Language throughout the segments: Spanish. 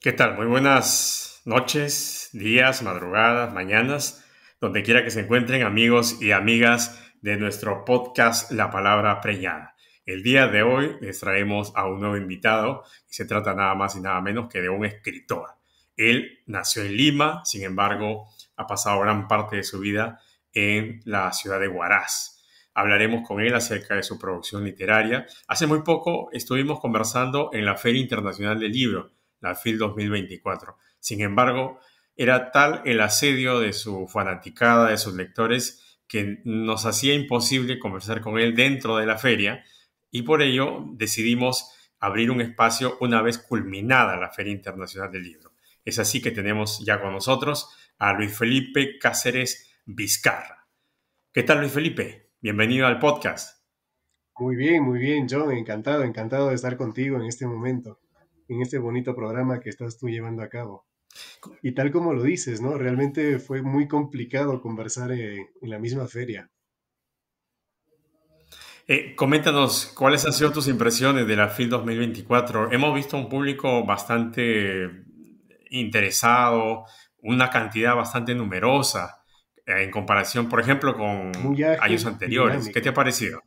¿Qué tal? Muy buenas noches, días, madrugadas, mañanas, donde quiera que se encuentren amigos y amigas de nuestro podcast La Palabra Preñada. El día de hoy les traemos a un nuevo invitado y se trata nada más y nada menos que de un escritor. Él nació en Lima, sin embargo, ha pasado gran parte de su vida en la ciudad de Huaraz. Hablaremos con él acerca de su producción literaria. Hace muy poco estuvimos conversando en la Feria Internacional del Libro, la FIL 2024. Sin embargo, era tal el asedio de su fanaticada, de sus lectores, que nos hacía imposible conversar con él dentro de la feria y por ello decidimos abrir un espacio una vez culminada la Feria Internacional del Libro. Es así que tenemos ya con nosotros a Luis Felipe Cáceres Vizcarra. ¿Qué tal Luis Felipe? Bienvenido al podcast. Muy bien, muy bien, John. Encantado, encantado de estar contigo en este momento, en este bonito programa que estás tú llevando a cabo. Y tal como lo dices, ¿no? Realmente fue muy complicado conversar eh, en, la misma feria. Eh, coméntanos, ¿cuáles han sido tus impresiones de la FIL 2024? Hemos visto un público bastante interesado, una cantidad bastante numerosa eh, en comparación, por ejemplo, con años anteriores. ¿Qué te ha parecido?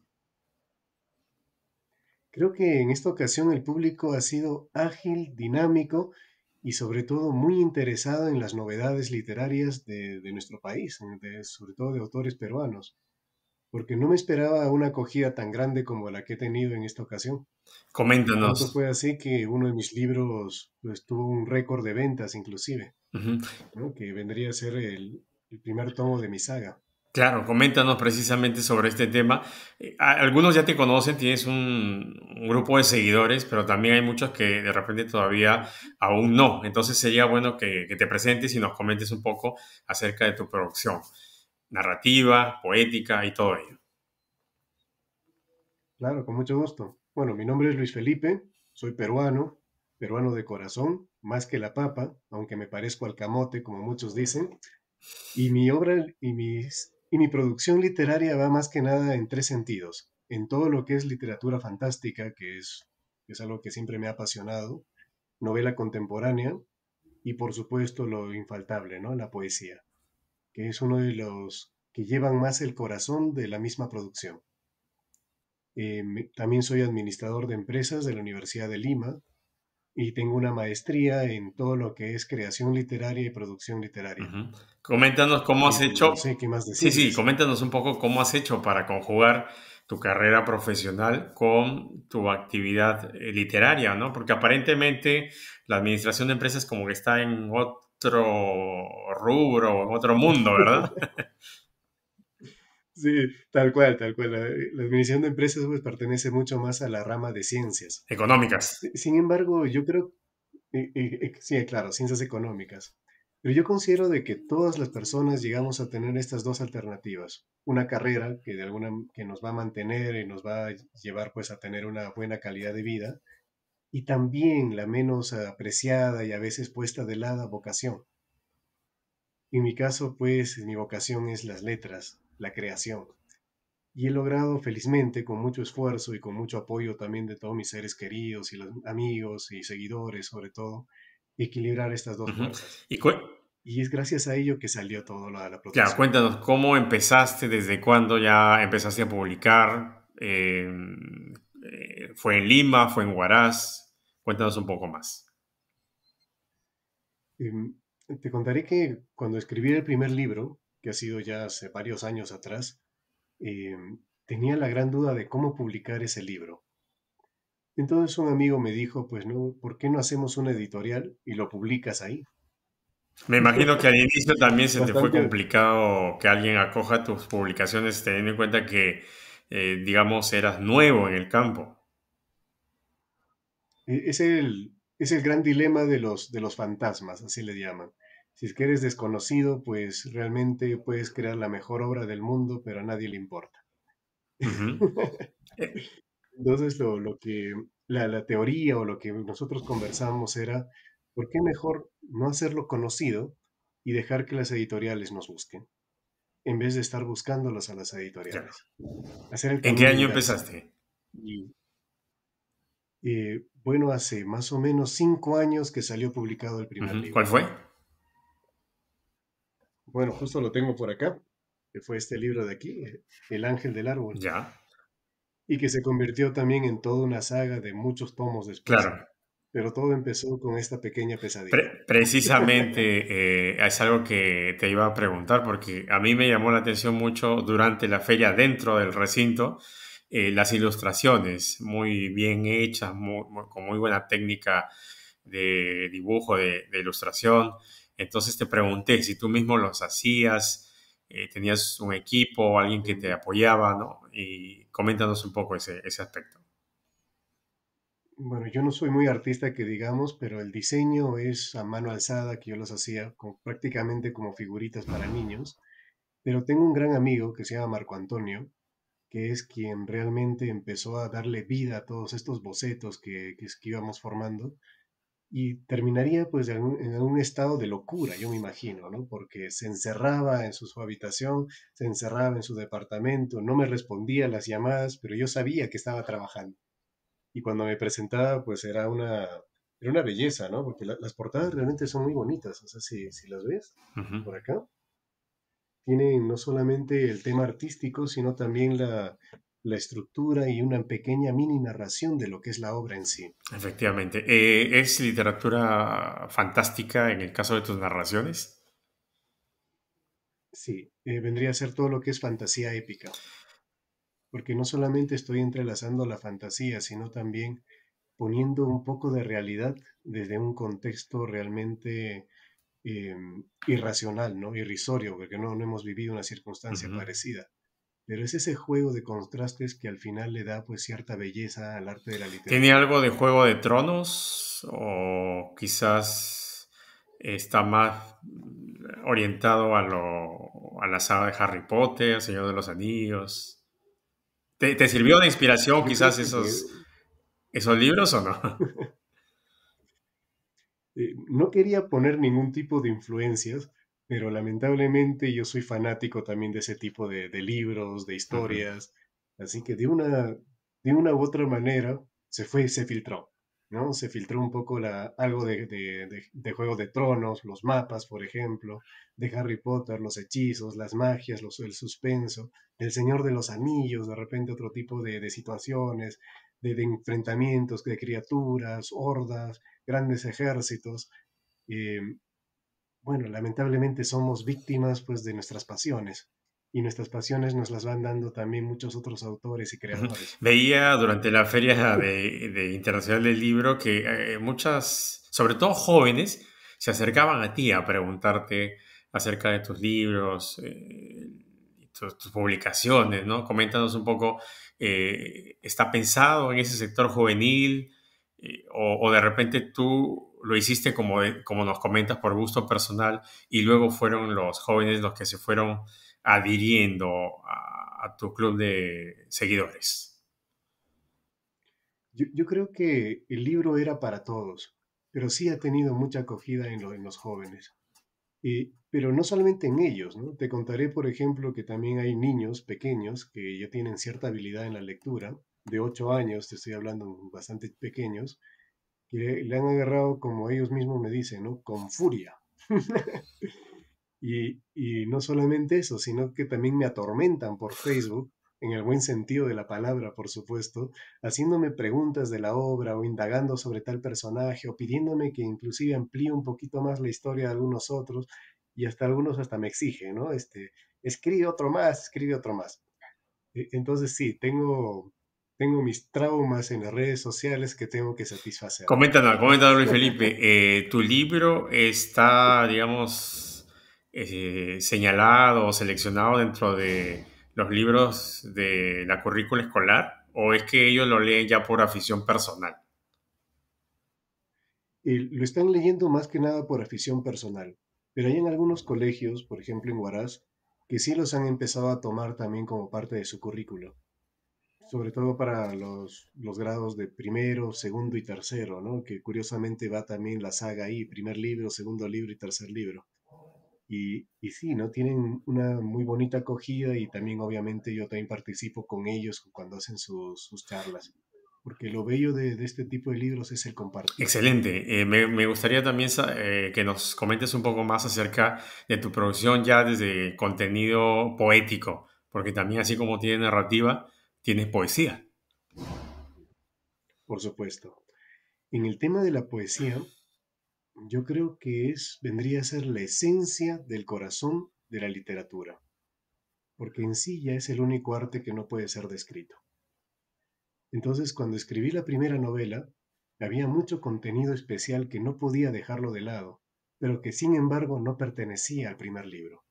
Creo que en esta ocasión el público ha sido ágil, dinámico y sobre todo muy interesado en las novedades literarias de, nuestro país, sobre todo de autores peruanos porque no me esperaba una acogida tan grande como la que he tenido en esta ocasión. Coméntanos. Tanto fue así que uno de mis libros pues, tuvo un récord de ventas inclusive, que vendría a ser el, primer tomo de mi saga. Claro, coméntanos precisamente sobre este tema. Eh, algunos ya te conocen, tienes un, grupo de seguidores, pero también hay muchos que de repente todavía aún no. Entonces sería bueno que, que te presentes y nos comentes un poco acerca de tu producción narrativa, poética y todo ello. Claro, con mucho gusto. Bueno, mi nombre es Luis Felipe, soy peruano, peruano de corazón, más que la papa, aunque me parezco al camote, como muchos dicen. Y mi obra y, y mi producción literaria va más que nada en tres sentidos. En todo lo que es literatura fantástica, que es, es algo que siempre me ha apasionado, novela contemporánea y por supuesto lo infaltable, ¿no? La poesía que es uno de los que llevan más el corazón de la misma producción. Eh, también soy administrador de empresas de la Universidad de Lima y tengo una maestría en todo lo que es creación literaria y producción literaria. Coméntanos cómo has hecho. No sé qué más decir. Sí, sí, coméntanos un poco cómo has hecho para conjugar tu carrera profesional con tu actividad eh, literaria, ¿no? Porque aparentemente la administración de empresas como que está en, otro rubro, otro mundo, ¿verdad? Sí, tal cual, tal cual. La, administración de empresas pues, pertenece mucho más a la rama de ciencias. Económicas. Sin embargo, yo creo, sí, claro, ciencias económicas. Pero yo considero de que todas las personas llegamos a tener estas dos alternativas. Una carrera que, de alguna, que nos va a mantener y nos va a llevar pues, a tener una buena calidad de vida y también la menos apreciada y a veces puesta de lado vocación. En mi caso, pues, mi vocación es las letras, la creación. Y he logrado felizmente, con mucho esfuerzo y con mucho apoyo también de todos mis seres queridos y los amigos y seguidores, sobre todo, equilibrar estas dos cosas ¿Y, es gracias a ello que salió todo lo de la producción. Ya, cuéntanos, ¿cómo empezaste? ¿Desde cuándo ya empezaste a publicar? Eh, fue en Lima, fue en Huaraz. Cuéntanos un poco más. Em, te contaré que cuando escribí el primer libro, que ha sido ya hace varios años atrás, em, tenía la gran duda de cómo publicar ese libro. Entonces un amigo me dijo, pues no, ¿por qué no hacemos una editorial y lo publicas ahí? Me imagino que al inicio también se te fue complicado que alguien acoja tus publicaciones teniendo en cuenta que, eh, digamos, eras nuevo en el campo. E-, es el, gran dilema de los, de los fantasmas, así le llaman. Si es que eres desconocido, pues realmente puedes crear la mejor obra del mundo, pero a nadie le importa. Entonces, lo, que la, teoría o lo que nosotros conversamos era, ¿por qué mejor no hacerlo conocido y dejar que las editoriales nos busquen? En vez de estar buscándolos a las editoriales. ¿En qué año empezaste? Eh, bueno, hace más o menos cinco años que salió publicado el primer libro. ¿Cuál fue? Bueno, justo lo tengo por acá, que fue este libro de aquí, El Ángel del Árbol. Ya. Y que se convirtió también en toda una saga de muchos tomos después. Claro. Pero todo empezó con esta pequeña pesadilla. precisamente eh, es algo que te iba a preguntar, porque a mí me llamó la atención mucho durante la feria dentro del recinto eh, las ilustraciones muy bien hechas, con muy buena técnica de dibujo, de, ilustración. Entonces te pregunté si tú mismo los hacías, eh, tenías un equipo, alguien que te apoyaba, ¿no? Y coméntanos un poco ese, ese aspecto. Bueno, yo no soy muy artista que digamos, pero el diseño es a mano alzada, que yo los hacía prácticamente como figuritas para niños. Pero tengo un gran amigo que se llama Marco Antonio, que es quien realmente empezó a darle vida a todos estos bocetos que, que, íbamos formando, y terminaría pues en un estado de locura, yo me imagino, ¿no? Porque se encerraba en su, habitación, se encerraba en su departamento, no me respondía a las llamadas, pero yo sabía que estaba trabajando. Y cuando me presentaba, pues era una, era una belleza, ¿no? Porque las portadas realmente son muy bonitas, o sea, si, las ves por acá, tiene no solamente el tema artístico, sino también la, estructura y una pequeña mini narración de lo que es la obra en sí. Efectivamente. Eh, ¿Es literatura fantástica en el caso de tus narraciones? Sí, eh, vendría a ser todo lo que es fantasía épica. Porque no solamente estoy entrelazando la fantasía, sino también poniendo un poco de realidad desde un contexto realmente eh, irracional, ¿no? Irrisorio, porque no, no hemos vivido una circunstancia parecida. Pero es ese juego de contrastes que al final le da pues cierta belleza al arte de la literatura. ¿Tiene algo de Juego de Tronos? ¿O quizás está más orientado a, a la saga de Harry Potter, Señor de los Anillos? ¿Te, sirvió de inspiración quizás esos, esos libros o no? Eh, no quería poner ningún tipo de influencias, pero lamentablemente yo soy fanático también de ese tipo de, libros, de historias, así que de una, de una u otra manera se fue se filtró, ¿no? Se filtró un poco la, algo de, de, de Juego de Tronos, los mapas, por ejemplo, de Harry Potter, los hechizos, las magias, los, el suspenso, el Señor de los Anillos, de repente otro tipo de, situaciones, de, enfrentamientos de criaturas, hordas, grandes ejércitos. Eh, bueno, lamentablemente somos víctimas pues de nuestras pasiones y nuestras pasiones nos las van dando también muchos otros autores y creadores. Veía durante la feria de, internacional del libro que eh, muchas, sobre todo jóvenes, se acercaban a ti a preguntarte acerca de tus libros, eh, tus, publicaciones, ¿no? Coméntanos un poco, ¿está pensado en ese sector juvenil? Eh, o, de repente tú lo hiciste como, como nos comentas por gusto personal y luego fueron los jóvenes los que se fueron adhiriendo a, tu club de seguidores? Yo, creo que el libro era para todos, pero sí ha tenido mucha acogida en, los jóvenes. Eh, pero no solamente en ellos, ¿no? Te contaré, por ejemplo, que también hay niños pequeños que ya tienen cierta habilidad en la lectura de ocho años, te estoy hablando bastante pequeños, que le, han agarrado, como ellos mismos me dicen, ¿no? Con furia. y, no solamente eso, sino que también me atormentan por Facebook en el buen sentido de la palabra, por supuesto, haciéndome preguntas de la obra o indagando sobre tal personaje o pidiéndome que inclusive amplíe un poquito más la historia de algunos otros y hasta algunos hasta me exigen, ¿no? Este, escribe otro más, escribe otro más. E, entonces sí, tengo tengo mis traumas en las redes sociales que tengo que satisfacer. Coméntanos, coméntanos Luis Felipe, eh, tu libro está, digamos, eh, señalado o seleccionado dentro de los libros de la currícula escolar o es que ellos lo leen ya por afición personal? Eh, lo están leyendo más que nada por afición personal, pero hay en algunos colegios, por ejemplo en Huaraz, que sí los han empezado a tomar también como parte de su currículo. Sobre todo para los, grados de primero, segundo y tercero, ¿no? Que curiosamente va también la saga ahí, primer libro, segundo libro y tercer libro. Y, y sí, ¿no? Tienen una muy bonita acogida y también obviamente yo también participo con ellos cuando hacen sus, charlas porque lo bello de, este tipo de libros es el compartir. Excelente. Eh, me, gustaría también eh, que nos comentes un poco más acerca de tu producción ya desde contenido poético, porque también así como tiene narrativa, tiene poesía. Por supuesto. En el tema de la poesía, yo creo que es, vendría a ser la esencia del corazón de la literatura, porque en sí ya es el único arte que no puede ser descrito. Entonces, cuando escribí la primera novela, había mucho contenido especial que no podía dejarlo de lado, pero que sin embargo no pertenecía al primer libro.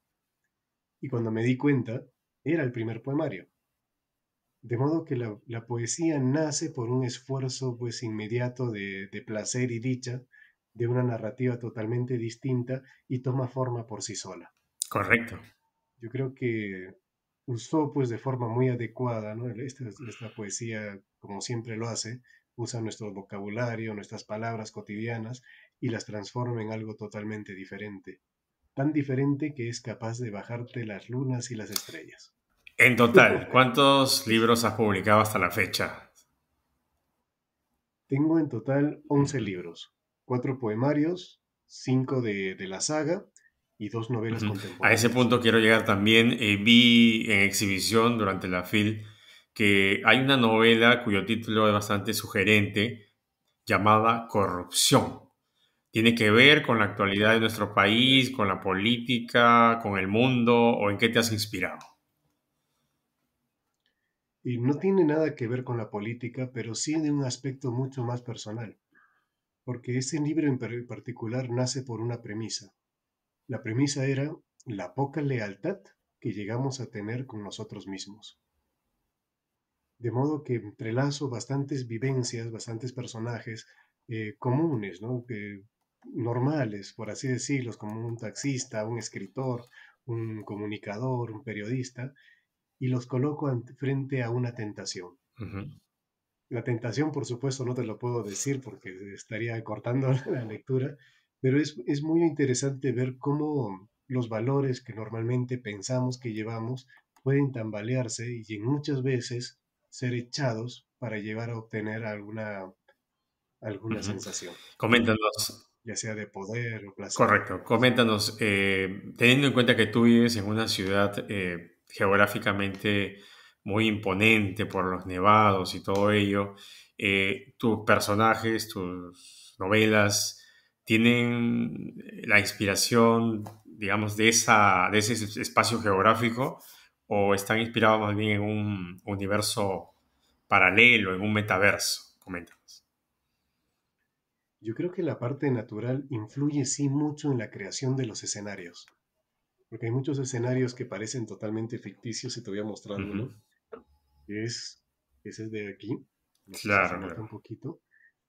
Y cuando me di cuenta, era el primer poemario. De modo que la, poesía nace por un esfuerzo pues inmediato de, placer y dicha, de una narrativa totalmente distinta y toma forma por sí sola. Correcto. Yo creo que usó pues de forma muy adecuada, esta, poesía, como siempre lo hace, usa nuestro vocabulario, nuestras palabras cotidianas y las transforma en algo totalmente diferente. Tan diferente que es capaz de bajarte las lunas y las estrellas. En total, ¿cuántos libros has publicado hasta la fecha? Tengo en total 11 libros, 4 poemarios, 5 de, la saga y dos novelas contemporáneas. A ese punto quiero llegar también. Eh, vi en exhibición durante la FIL que hay una novela cuyo título es bastante sugerente, llamada Corrupción. ¿Tiene que ver con la actualidad de nuestro país, con la política, con el mundo o en qué te has inspirado? y no tiene nada que ver con la política, pero sí de un aspecto mucho más personal, porque ese libro en particular nace por una premisa. La premisa era la poca lealtad que llegamos a tener con nosotros mismos. De modo que entrelazo bastantes vivencias, bastantes personajes eh, comunes, normales, por así decirlos, como un taxista, un escritor, un comunicador, un periodista, y los coloco frente a una tentación. La tentación, por supuesto, no te lo puedo decir porque estaría cortando la lectura, pero es, muy interesante ver cómo los valores que normalmente pensamos que llevamos pueden tambalearse y en muchas veces ser echados para llevar a obtener alguna, alguna sensación. Coméntanos. Ya sea de poder o placer. Correcto. Coméntanos, eh, teniendo en cuenta que tú vives en una ciudad eh, geográficamente muy imponente por los nevados y todo ello. Eh, tus personajes, tus novelas tienen la inspiración, digamos, de, de ese espacio geográfico o están inspirados más bien en un universo paralelo, en un metaverso? Coméntanos. Yo creo que la parte natural influye sí mucho en la creación de los escenarios porque hay muchos escenarios que parecen totalmente ficticios y te voy a mostrar uno. Es, ese es de aquí. claro. poquito.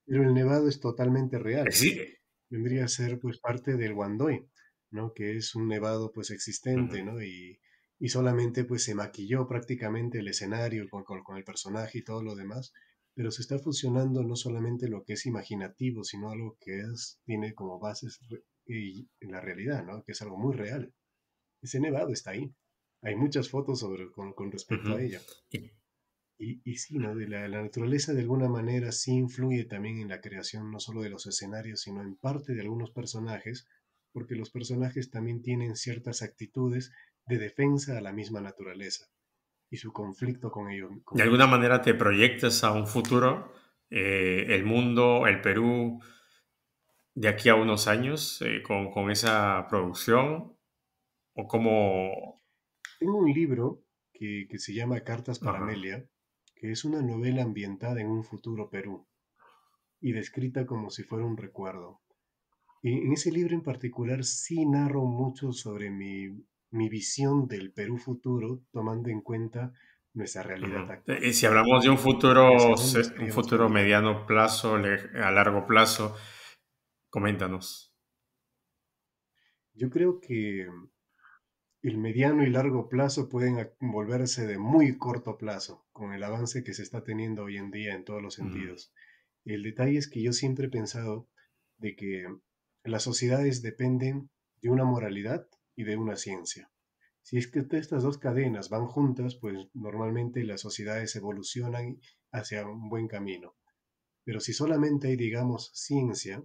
Pero el nevado es totalmente real. Sí. Vendría a ser pues parte del Wandoi, ¿no? Que es un nevado pues existente, ¿no? Y, solamente pues se maquilló prácticamente el escenario con, el personaje y todo lo demás. Pero se está funcionando no solamente lo que es imaginativo, sino algo que es, tiene como bases en la realidad, ¿no? Que es algo muy real ese nevado está ahí. Hay muchas fotos sobre, con, respecto a ella. Y, y, sí, ¿no? de la, naturaleza de alguna manera sí influye también en la creación no solo de los escenarios, sino en parte de algunos personajes, porque los personajes también tienen ciertas actitudes de defensa a la misma naturaleza y su conflicto con ellos. de alguna manera te proyectas a un futuro, eh, el mundo, el Perú, de aquí a unos años, eh, con, con esa producción, ¿O cómo...? Tengo un libro que, se llama Cartas para Amelia, que es una novela ambientada en un futuro Perú y descrita como si fuera un recuerdo. Y e-, en ese libro en particular sí narro mucho sobre mi, visión del Perú futuro, tomando en cuenta nuestra realidad actual. si hablamos de un futuro, un futuro mediano plazo, a largo plazo, coméntanos. Yo creo que el mediano y largo plazo pueden volverse de muy corto plazo con el avance que se está teniendo hoy en día en todos los mm. sentidos. El detalle es que yo siempre he pensado de que las sociedades dependen de una moralidad y de una ciencia. Si es que estas dos cadenas van juntas, pues normalmente las sociedades evolucionan hacia un buen camino. Pero si solamente hay, digamos, ciencia,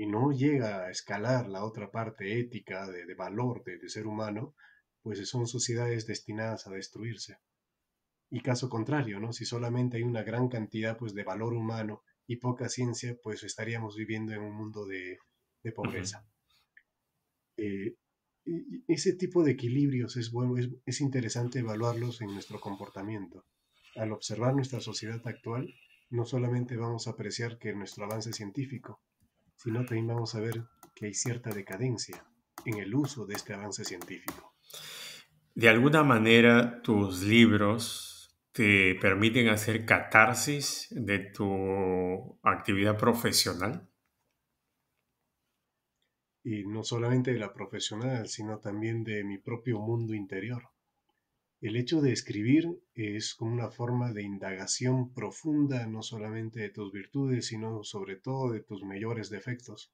y no llega a escalar la otra parte ética de, valor de, ser humano, pues son sociedades destinadas a destruirse. Y caso contrario, ¿no? Si solamente hay una gran cantidad pues, de valor humano y poca ciencia, pues estaríamos viviendo en un mundo de, pobreza. Eh, ese tipo de equilibrios es, bueno, es, es interesante evaluarlos en nuestro comportamiento. Al observar nuestra sociedad actual, no solamente vamos a apreciar que nuestro avance científico, sino también vamos a ver que hay cierta decadencia en el uso de este avance científico. De alguna manera, tus libros te permiten hacer catarsis de tu actividad profesional. Y no solamente de la profesional, sino también de mi propio mundo interior. El hecho de escribir es como una forma de indagación profunda no solamente de tus virtudes, sino sobre todo de tus mayores defectos.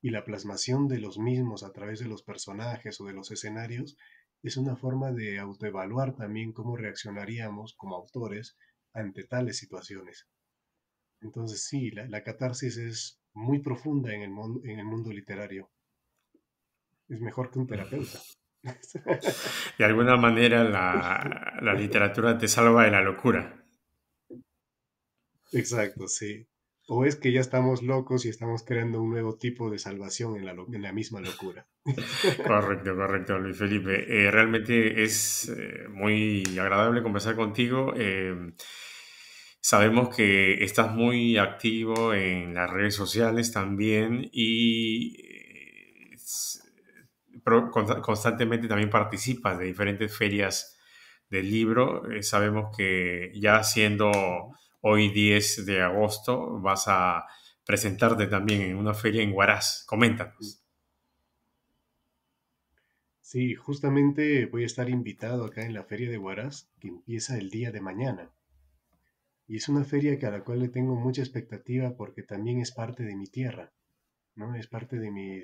Y la plasmación de los mismos a través de los personajes o de los escenarios es una forma de autoevaluar también cómo reaccionaríamos como autores ante tales situaciones. Entonces sí, la, catarsis es muy profunda en el mundo literario. Es mejor que un terapeuta. De alguna manera la, literatura te salva de la locura. Exacto, sí. ¿O es que ya estamos locos y estamos creando un nuevo tipo de salvación en la, misma locura? correcto, correcto, Luis Felipe. Eh, realmente es eh, muy agradable conversar contigo. Em, sabemos que estás muy activo en las redes sociales también y eh, constantemente también participas de diferentes ferias del libro. Eh, sabemos que ya siendo hoy 10 de agosto vas a presentarte también en una feria en Huaraz. Coméntanos. Sí, justamente voy a estar invitado acá en la feria de Huaraz, que empieza el día de mañana. Y es una feria que a la cual le tengo mucha expectativa porque también es parte de mi tierra, ¿no? Es parte de mi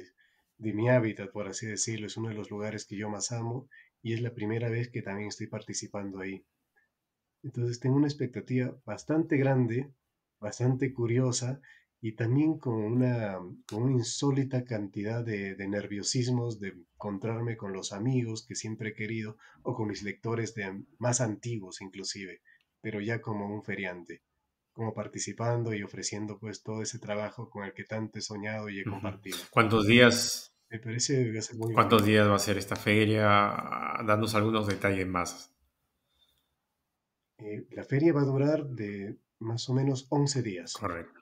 de mi hábitat, por así decirlo, es uno de los lugares que yo más amo y es la primera vez que también estoy participando ahí. Entonces tengo una expectativa bastante grande, bastante curiosa y también con una, insólita cantidad de, nerviosismos de encontrarme con los amigos que siempre he querido o con mis lectores de, más antiguos inclusive, pero ya como un feriante, como participando y ofreciendo pues todo ese trabajo con el que tanto he soñado y he compartido. ¿Cuántos días parece ¿Cuántos días va a ser esta feria? Danos algunos detalles más. Eh, la feria va a durar de más o menos 11 días. Correcto.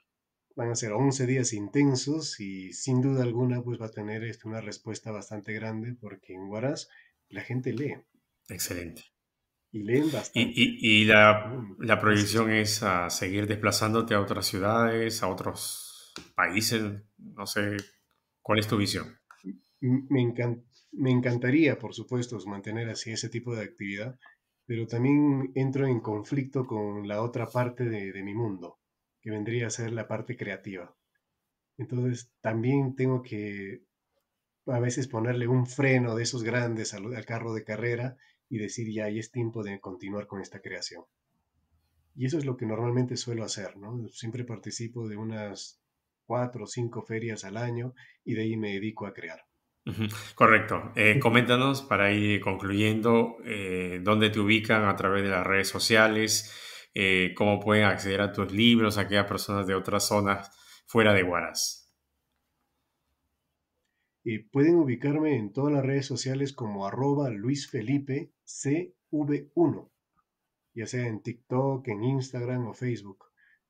Van a ser 11 días intensos y sin duda alguna pues va a tener este, una respuesta bastante grande porque en Huaraz la gente lee. Excelente. Y leen bastante. Y, la, la, proyección es a seguir desplazándote a otras ciudades, a otros países. No sé, ¿cuál es tu visión? me, encantaría, por supuesto, mantener así ese tipo de actividad, pero también entro en conflicto con la otra parte de, mi mundo, que vendría a ser la parte creativa. Entonces, también tengo que a veces ponerle un freno de esos grandes al, carro de carrera y decir, ya, es tiempo de continuar con esta creación. Y eso es lo que normalmente suelo hacer, ¿no? Siempre participo de unas cuatro o cinco ferias al año y de ahí me dedico a crear. Correcto. Eh, coméntanos para ir concluyendo eh, dónde te ubican a través de las redes sociales, eh, cómo pueden acceder a tus libros, a aquellas personas de otras zonas fuera de Huaraz. pueden ubicarme en todas las redes sociales como arroba Luis Felipe CV1, ya sea en TikTok, en Instagram o Facebook,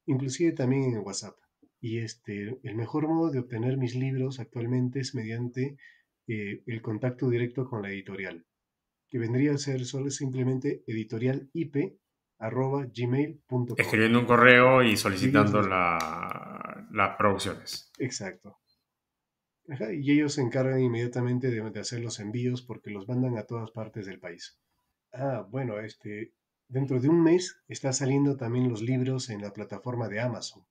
inclusive también en WhatsApp. Y este, el mejor modo de obtener mis libros actualmente es mediante eh, el contacto directo con la editorial, que vendría a ser solo simplemente editorialip.gmail.com. Escribiendo un correo y solicitando las producciones. Exacto. y ellos se encargan inmediatamente de, hacer los envíos porque los mandan a todas partes del país. Ah, bueno, este, dentro de un mes está saliendo también los libros en la plataforma de Amazon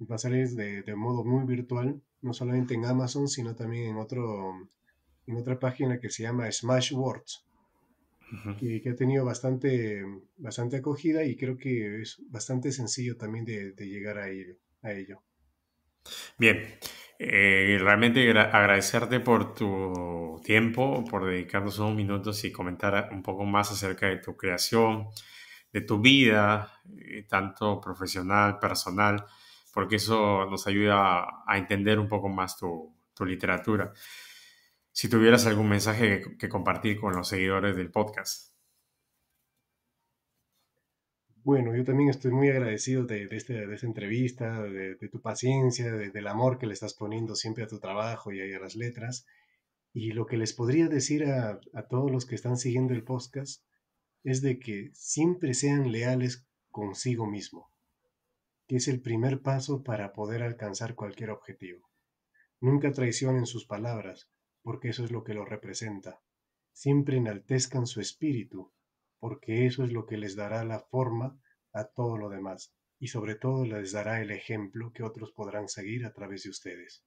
va a salir de, de, modo muy virtual, no solamente en Amazon, sino también en, otro, en otra página que se llama Smashwords, que, ha tenido bastante, bastante acogida y creo que es bastante sencillo también de, de llegar a ello. A ello. Bien, eh, realmente agradecerte por tu tiempo, por dedicarnos unos minutos y comentar un poco más acerca de tu creación, de tu vida, eh, tanto profesional, personal porque eso nos ayuda a entender un poco más tu, literatura. Si tuvieras algún mensaje que, compartir con los seguidores del podcast. Bueno, yo también estoy muy agradecido de, este, esta entrevista, de, tu paciencia, del amor que le estás poniendo siempre a tu trabajo y a las letras. Y lo que les podría decir a, a, todos los que están siguiendo el podcast es de que siempre sean leales consigo mismo que es el primer paso para poder alcanzar cualquier objetivo. Nunca traicionen sus palabras, porque eso es lo que lo representa. Siempre enaltezcan su espíritu, porque eso es lo que les dará la forma a todo lo demás, y sobre todo les dará el ejemplo que otros podrán seguir a través de ustedes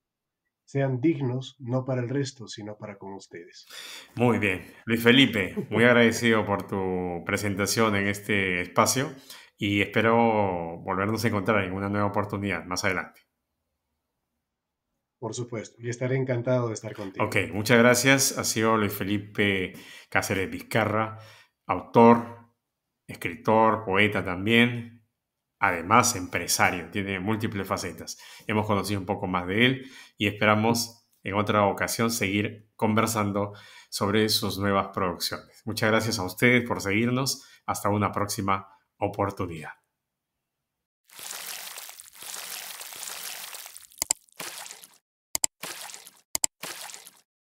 sean dignos, no para el resto, sino para con ustedes. Muy bien. Luis Felipe, muy agradecido por tu presentación en este espacio y espero volvernos a encontrar en una nueva oportunidad más adelante. Por supuesto, y estaré encantado de estar contigo. Ok, muchas gracias. Ha sido Luis Felipe Cáceres Vizcarra, autor, escritor, poeta también, además empresario, tiene múltiples facetas. Hemos conocido un poco más de él y esperamos en otra ocasión seguir conversando sobre sus nuevas producciones. Muchas gracias a ustedes por seguirnos. Hasta una próxima o día.